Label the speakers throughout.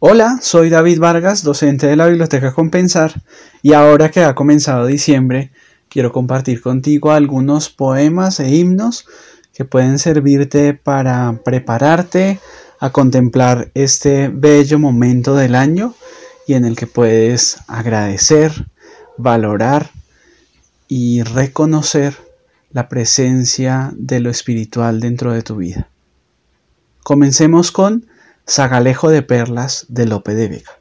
Speaker 1: Hola, soy David Vargas, docente de la Biblioteca Compensar, y ahora que ha comenzado diciembre, quiero compartir contigo algunos poemas e himnos que pueden servirte para prepararte a contemplar este bello momento del año y en el que puedes agradecer, valorar y reconocer la presencia de lo espiritual dentro de tu vida. Comencemos con Sagalejo de Perlas de Lope de Vega.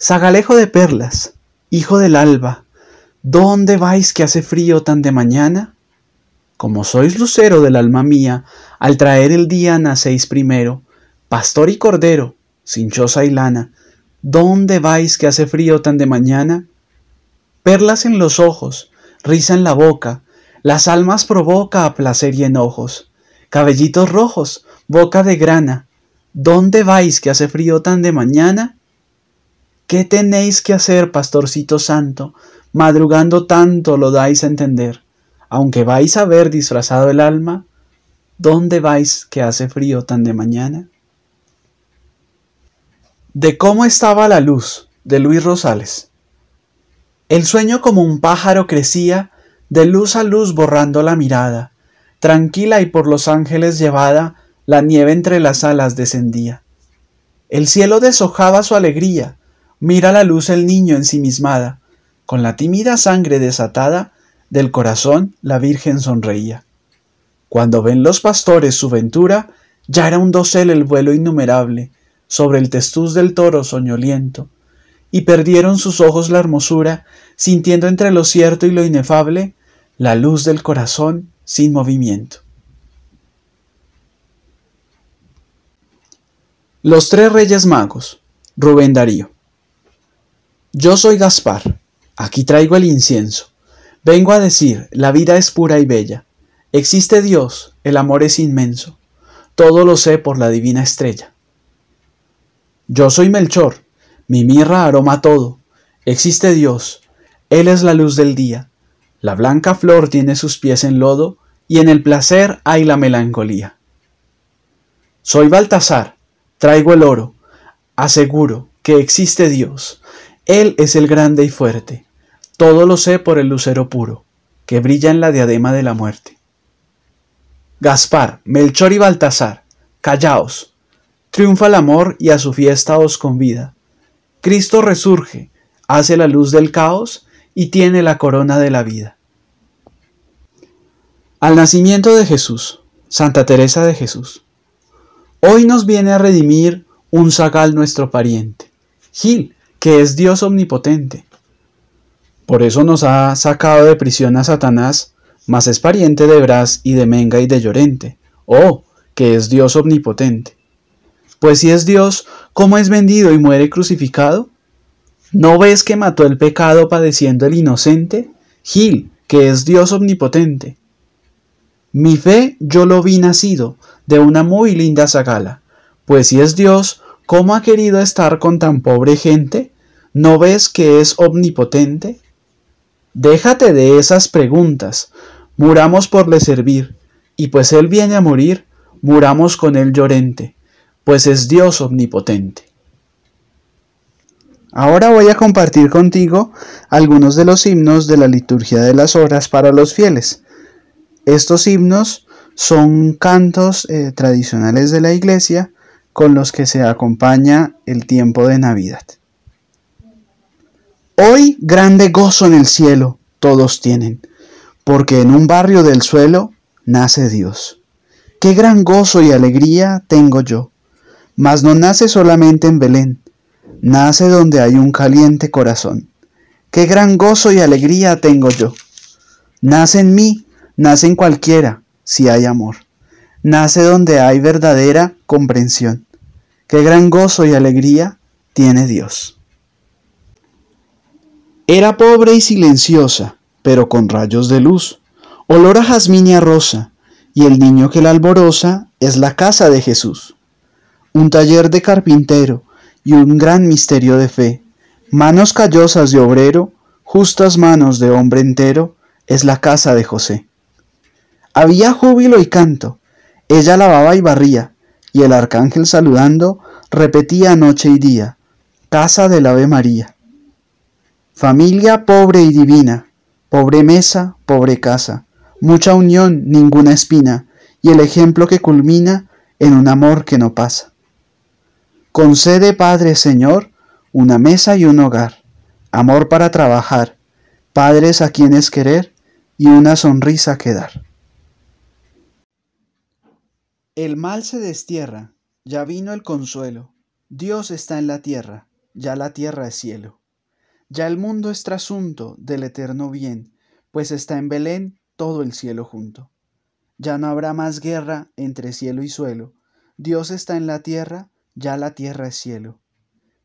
Speaker 1: Zagalejo de Perlas, hijo del alba, ¿dónde vais que hace frío tan de mañana? Como sois lucero del alma mía, al traer el día nacéis primero, pastor y cordero, cinchosa y lana, ¿dónde vais que hace frío tan de mañana? Perlas en los ojos, risa en la boca, las almas provoca a placer y enojos Cabellitos rojos, boca de grana, ¿dónde vais que hace frío tan de mañana? ¿Qué tenéis que hacer, pastorcito santo? Madrugando tanto lo dais a entender. Aunque vais a ver disfrazado el alma, ¿dónde vais que hace frío tan de mañana? De cómo estaba la luz, de Luis Rosales. El sueño como un pájaro crecía, de luz a luz borrando la mirada, Tranquila y por los ángeles llevada, la nieve entre las alas descendía. El cielo deshojaba su alegría, mira la luz el niño ensimismada, con la tímida sangre desatada, del corazón la Virgen sonreía. Cuando ven los pastores su ventura, ya era un dosel el vuelo innumerable, sobre el testuz del toro soñoliento, y perdieron sus ojos la hermosura, sintiendo entre lo cierto y lo inefable la luz del corazón sin movimiento. Los tres reyes magos, Rubén Darío. Yo soy Gaspar, aquí traigo el incienso. Vengo a decir, la vida es pura y bella. Existe Dios, el amor es inmenso. Todo lo sé por la divina estrella. Yo soy Melchor, mi mirra aroma todo. Existe Dios, Él es la luz del día. La blanca flor tiene sus pies en lodo y en el placer hay la melancolía. Soy Baltasar, traigo el oro, aseguro que existe Dios, Él es el grande y fuerte, todo lo sé por el lucero puro, que brilla en la diadema de la muerte. Gaspar, Melchor y Baltasar, callaos, triunfa el amor y a su fiesta os convida. Cristo resurge, hace la luz del caos y tiene la corona de la vida. Al nacimiento de Jesús, Santa Teresa de Jesús. Hoy nos viene a redimir un sagal nuestro pariente, Gil, que es Dios omnipotente. Por eso nos ha sacado de prisión a Satanás, mas es pariente de Bras y de Menga y de Llorente. Oh, que es Dios omnipotente. Pues si es Dios, ¿cómo es vendido y muere crucificado? ¿No ves que mató el pecado padeciendo el inocente? Gil, que es Dios omnipotente. Mi fe yo lo vi nacido de una muy linda zagala, pues si es Dios, ¿cómo ha querido estar con tan pobre gente? ¿No ves que es omnipotente? Déjate de esas preguntas, muramos por le servir, y pues Él viene a morir, muramos con Él llorente, pues es Dios omnipotente. Ahora voy a compartir contigo algunos de los himnos de la liturgia de las horas para los fieles. Estos himnos son cantos eh, tradicionales de la iglesia con los que se acompaña el tiempo de Navidad. Hoy grande gozo en el cielo todos tienen, porque en un barrio del suelo nace Dios. Qué gran gozo y alegría tengo yo, mas no nace solamente en Belén, nace donde hay un caliente corazón. Qué gran gozo y alegría tengo yo. Nace en mí nace en cualquiera si hay amor, nace donde hay verdadera comprensión. Qué gran gozo y alegría tiene Dios. Era pobre y silenciosa, pero con rayos de luz, olor a jazmín rosa, y el niño que la alborosa es la casa de Jesús. Un taller de carpintero y un gran misterio de fe, manos callosas de obrero, justas manos de hombre entero, es la casa de José. Había júbilo y canto. Ella lavaba y barría, y el arcángel saludando repetía noche y día, Casa del Ave María. Familia pobre y divina, pobre mesa, pobre casa, mucha unión, ninguna espina, y el ejemplo que culmina en un amor que no pasa. Concede, Padre Señor, una mesa y un hogar, amor para trabajar, padres a quienes querer y una sonrisa que dar. El mal se destierra, ya vino el consuelo. Dios está en la tierra, ya la tierra es cielo. Ya el mundo es trasunto del eterno bien, pues está en Belén todo el cielo junto. Ya no habrá más guerra entre cielo y suelo. Dios está en la tierra, ya la tierra es cielo.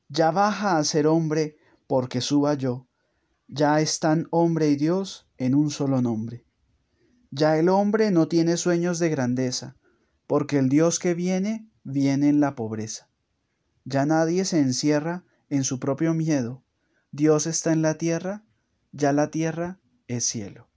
Speaker 1: Ya baja a ser hombre, porque suba yo. Ya están hombre y Dios en un solo nombre. Ya el hombre no tiene sueños de grandeza, porque el Dios que viene viene en la pobreza. Ya nadie se encierra en su propio miedo. Dios está en la tierra, ya la tierra es cielo.